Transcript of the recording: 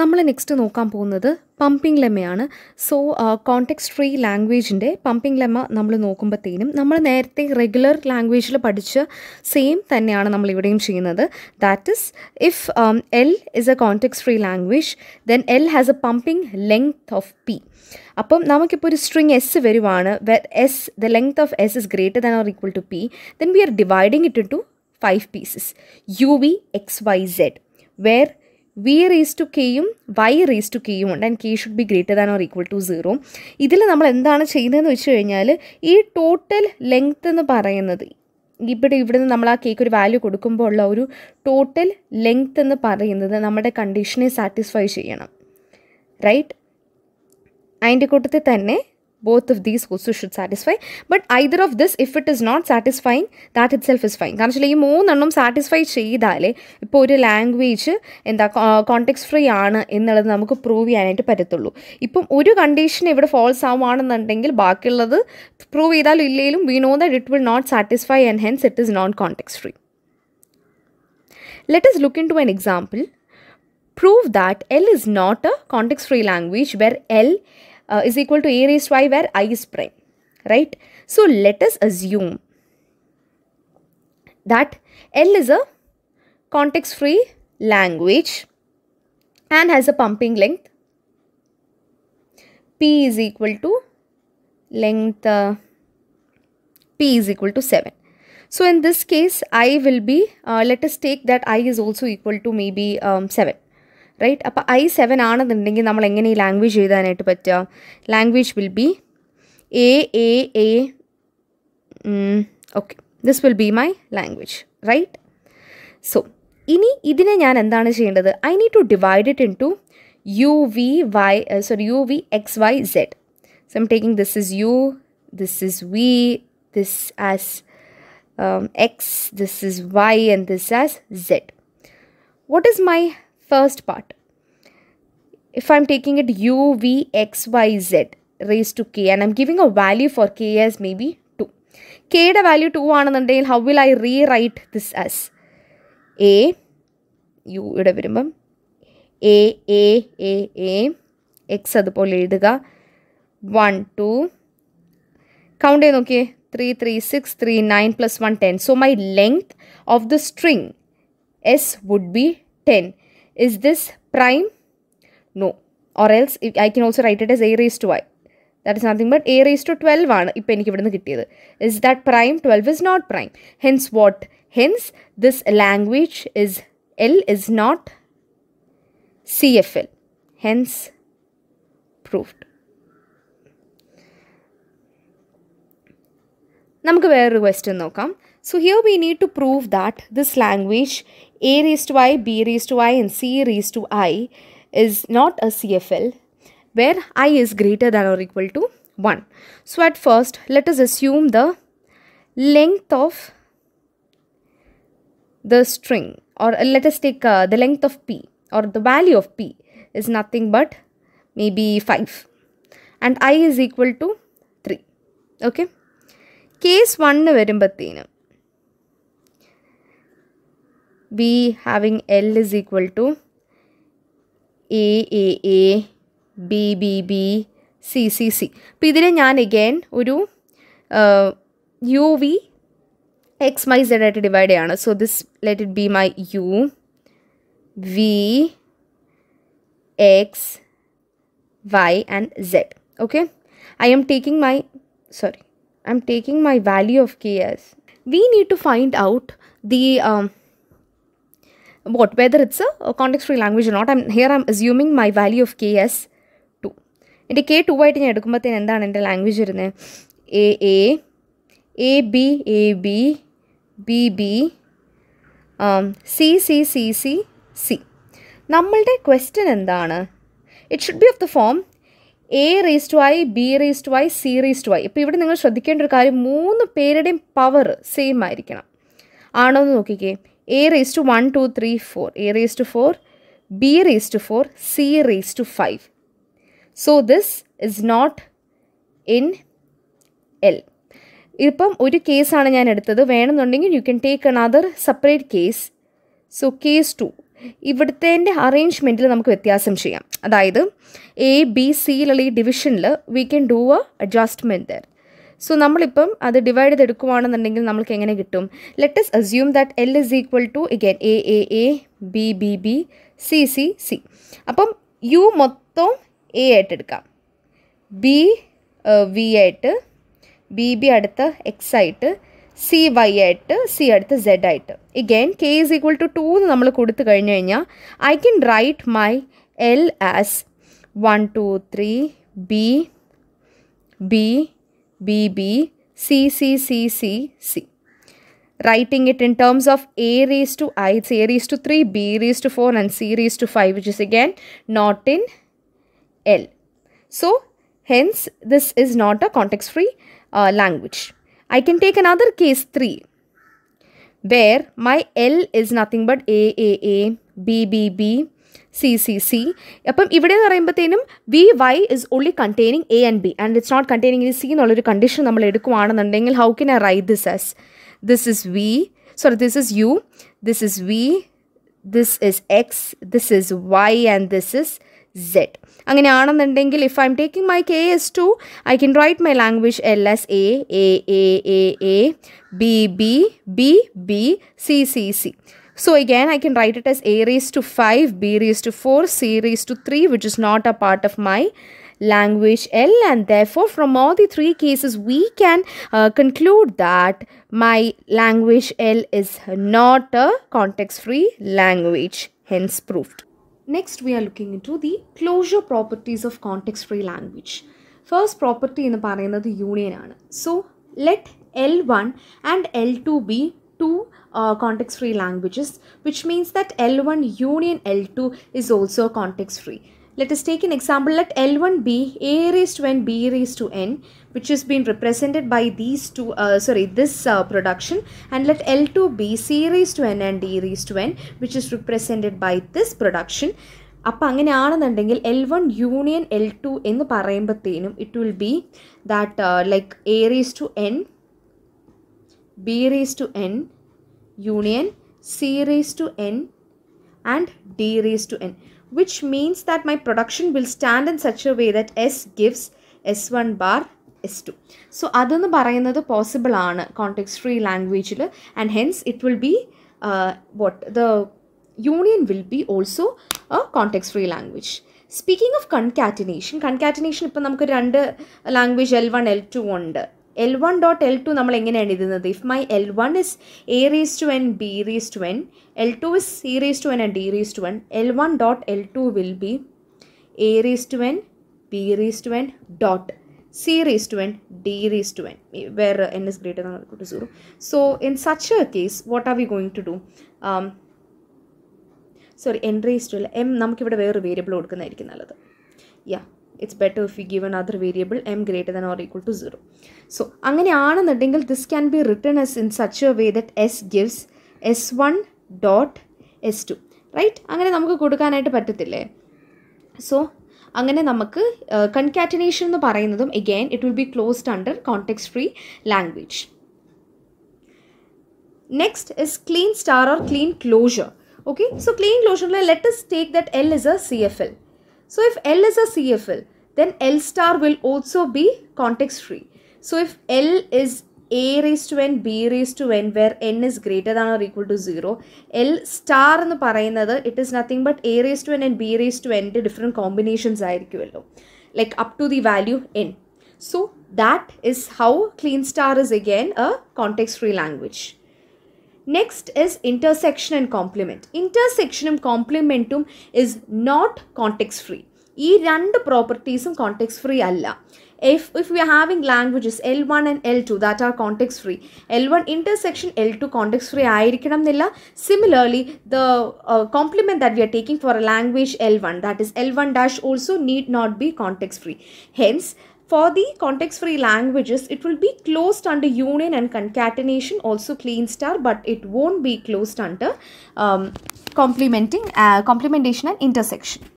നമ്മൾ നെക്സ്റ്റ് നോക്കാൻ പോകുന്നത് പമ്പിംഗ് ലെമ്മയാണ് സോ കോണ്ടെക്സ്റ്റ് ഫ്രീ ലാംഗ്വേജിൻ്റെ പമ്പിംഗ് ലെമ്മ നമ്മൾ നോക്കുമ്പോഴത്തേനും നമ്മൾ നേരത്തെ റെഗുലർ ലാംഗ്വേജിൽ പഠിച്ച സെയിം തന്നെയാണ് നമ്മൾ ഇവിടെയും ചെയ്യുന്നത് that is if L is a context free language then L has a pumping length of P അപ്പം നമുക്കിപ്പോൾ ഒരു സ്ട്രിങ് എസ് വരുവാണ് S the length of S is greater than or equal to P then we are dividing it to five pieces U V X Y Z where V raise to കെയും Y raise to കെയും ഉണ്ട് and K should be greater than or equal to zero ഇതിൽ നമ്മൾ എന്താണ് ചെയ്യുന്നതെന്ന് വെച്ച് കഴിഞ്ഞാൽ ഈ ടോട്ടൽ ലെങ്ത് എന്ന് പറയുന്നത് ഇവിടെ ഇവിടെ നിന്ന് നമ്മൾ ആ കേക്ക് ഒരു വാല്യൂ കൊടുക്കുമ്പോൾ ഉള്ള ഒരു ടോട്ടൽ ലെങ്ത് എന്ന് പറയുന്നത് നമ്മുടെ കണ്ടീഷനെ സാറ്റിസ്ഫൈ ചെയ്യണം റൈറ്റ് അതിൻ്റെ കൂട്ടത്തിൽ തന്നെ both of these also should satisfy but either of this if it is not satisfying that itself is fine കാരണം വെച്ചാൽ ഈ മൂന്നെണ്ണം സാറ്റിസ്ഫൈ ചെയ്താലേ ഇപ്പോൾ ഒരു ലാംഗ്വേജ് എന്താ കോണ്ടെക്സ് ഫ്രീ ആണ് എന്നുള്ളത് നമുക്ക് പ്രൂവ് ചെയ്യാനായിട്ട് പറ്റത്തുള്ളൂ ഇപ്പം ഒരു കണ്ടീഷൻ ഇവിടെ ഫോൾസ് ആവുകയാണെന്നുണ്ടെങ്കിൽ ബാക്കിയുള്ളത് പ്രൂവ് ചെയ്താലും ഇല്ലെങ്കിലും we know that it will not satisfy and hence it is not context free let us look into an example prove that L is not a context free language where L uh, is equal to a raised to i where i is prime, right? So let us assume that L is a context free language and has a pumping length. P is equal to length uh, P is equal to 7. So in this case, I will be, uh, let us take that I is also equal to maybe um, 7 right appo i7 aanundengil nammal engane language ezhudanayittu patta language will be a a a mm, okay this will be my language right so ini idine naan endanu cheyendathu i need to divide it into u v y uh, sorry u v x y z so i'm taking this is u this is v this as um, x this is y and this as z what is my first part if I'm taking it u, v, x, y, z raised to k and I'm giving a value for k as maybe 2. kയുടെ value two ആണെന്നുണ്ടെങ്കിൽ how will I rewrite this as a U ഇവിടെ വരുമ്പം A A A A X അതുപോലെ എഴുതുക one two count ചെയ്ത് നോക്കിയേ three three six three nine plus one ten so my length of the string S would be ten is this prime no or else i can also write it as a raised to y that is nothing but a raised to 12 ആണ് ഇപ്പോ എനിക്ക് ഇവിടെ നിന്ന് കിട്ടിയത് is that prime 12 is not prime hence what hence this language is l is not cfl hence proved നമുക്ക് വേറൊരു question നോക്കാം so here we need to prove that this language A raise to I B raise to I and C raise to I is not a CFL where i is greater than or equal to 1. So at first let us assume the length of the string or let us take uh, the length of p or the value of p is nothing but maybe 5 and i is equal to 3 okay case 1 വരുമ്പത്തേന് we having l is equal to A B B B C C C അപ്പോൾ ഇതിനെ ഞാൻ again ഒരു U V X my Z ആയിട്ട് divide ചെയ്യാണ് so this let it be my U V X Y and Z okay I'm taking my sorry I'm taking my value of K as we need to find out the um, what whether it's a context free language or not i'm here i'm assuming my value of k as 2 എൻ്റെ K two ആയിട്ട് ഞാൻ എടുക്കുമ്പോഴത്തേന് എന്താണ് എൻ്റെ language വരുന്നത് A A A B A B B B C C C C C നമ്മളുടെ question എന്താണ് it should be of the form A raise to I B raise to I C raise to I ഇപ്പോൾ ഇവിടെ നിങ്ങൾ ശ്രദ്ധിക്കേണ്ട ഒരു കാര്യം മൂന്ന് പേരുടെയും പവർ സെയിം ആയിരിക്കണം ആണോ എന്ന് നോക്കിക്കേ A raise to one two three four A raise to four B raise to four C raise to five so this is not in L ഇപ്പം ഒരു കേസാണ് ഞാൻ എടുത്തത് വേണമെന്നുണ്ടെങ്കിൽ you can take another separate case so case two ഇവിടുത്തെ അറേഞ്ച്മെൻറ്റിൽ നമുക്ക് വ്യത്യാസം ചെയ്യാം അതായത് എ ബി സിയിലുള്ള ഈ ഡിവിഷനിൽ we can do a adjustment there so നമ്മളിപ്പം അത് ഡിവൈഡ് ചെയ്ത് എടുക്കുവാണെന്നുണ്ടെങ്കിൽ നമ്മൾക്ക് എങ്ങനെ കിട്ടും let's assume that L is equal to again A A A B B B C C C അപ്പം യു മൊത്തം എ ആയിട്ട് എടുക്കാം ബി വി ആയിട്ട് ബി ബി അടുത്ത എക്സ് ആയിട്ട് സി വൈ ആയിട്ട് സി അടുത്ത് സെഡ് ആയിട്ട് again K is equal to two എന്ന് നമ്മൾ കൊടുത്തു കഴിഞ്ഞ് കഴിഞ്ഞാൽ I can write my L as one two three B B B, B, C, C, C, C, C. Writing it in terms of A raised to I, it's A raised to 3, B raised to 4 and C raised to 5 which is again not in L. So, hence this is not a context-free uh, language. I can take another case 3 where my L is nothing but A, A, A, B, B, B, C, C, C. V, Y is only containing A and B. And it's not containing C in the condition. How can I write this as? This is V. So this is U. This is V. This is X. This is Y. And this is Z. If I'm taking my K as 2, I can write my language L as A, A, A, A, A, B, B, B, B, C, C, C. So again, I can write it as a raised to 5, b raised to 4, c raised to 3, which is not a part of my language L and therefore from all the three cases we can uh, conclude that my language L is not a context free language hence proved. Next we are looking into the closure properties of context free language. First property എന്ന് പറയുന്നത് union. ആണ് So let L1 and L2 be two uh, context free languages which means that L1 union L2 is also context free. Let us take an example let L1 be a raised to n b raised to n which has been represented by these two uh, sorry this uh, production and let L2 be c raised to n and d raised to n which is represented by this production അപ്പം l L1 union L2 two എന്ന് പറയുമ്പോഴത്തേനും It will be that uh, like a raise to n. B raise to N union C raise to N and D raise to N which means that my production will stand in such a way that S that S one bar S two so അതെന്ന് പറയുന്നത് possible ആണ് context free ലാംഗ്വേജിൽ and hence it will be what the union will be also A context free language speaking of concatenation concatenation ഇപ്പം നമുക്ക് രണ്ട് language L one L two ഉണ്ട് L one dot L two നമ്മൾ എങ്ങനെയാണ് എഴുതുന്നത് if my L one is A raise to N B raise to N L two is C raise to N and D raise to N L one dot L two will be A raise to N B raise to N dot C raise to N D raise to N where N is greater കൂട്ടി zero so in such a case what are we going to do sorry N raise to M നമുക്കിവിടെ വേറൊരു variable കൊടുക്കുന്നതായിരിക്കും നല്ലത് yeah it's better if you give other variable M greater than or equal to zero so അങ്ങനെയാണെന്നുണ്ടെങ്കിൽ this can be return S in such a way that S gives S one dot S two right അങ്ങനെ നമുക്ക് കൊടുക്കാനായിട്ട് പറ്റത്തില്ലേ so അങ്ങനെ നമുക്ക് concatenation uh, എന്ന് പറയുന്നതും again it will be closed under context free language next is Kleene star or Kleene closure okay so Kleene ക്ലോഷറിൽ let's take that L is a C F L so if L is a C F L then L star will also be context free. So if L is a raised to n, b raised to n, where n is greater than or equal to 0. L star in the it is nothing but a raised to n and b raised to n to different combinations. Like up to the value n. So that is how clean star is again a context-free language. Next is intersection and complement. Intersectionum complementum is not context-free. ഈ രണ്ട് പ്രോപ്പർട്ടീസും context free അല്ല if if we are having languages L1 and L2 that are context free L1 intersection L2 context free ആയിരിക്കണം എന്നില്ല similarly the uh, complement that we are taking for a language L1 that is L1 dash also need not be context free hence for the context free languages it will be closed under union and concatenation also clean star but it won't be closed under um, complementing uh, complementation and intersection